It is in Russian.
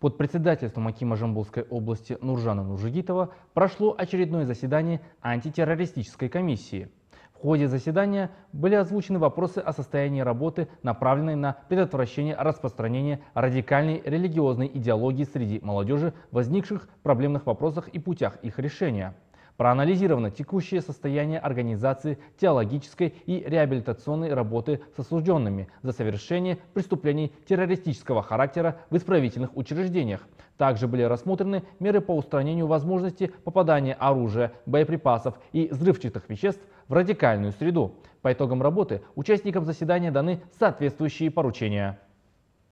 Под председательством Акима Жамбулской области Нуржана Нуржигитова прошло очередное заседание антитеррористической комиссии. В ходе заседания были озвучены вопросы о состоянии работы, направленной на предотвращение распространения радикальной религиозной идеологии среди молодежи, возникших проблемных вопросах и путях их решения – Проанализировано текущее состояние организации теологической и реабилитационной работы с осужденными за совершение преступлений террористического характера в исправительных учреждениях. Также были рассмотрены меры по устранению возможности попадания оружия, боеприпасов и взрывчатых веществ в радикальную среду. По итогам работы участникам заседания даны соответствующие поручения.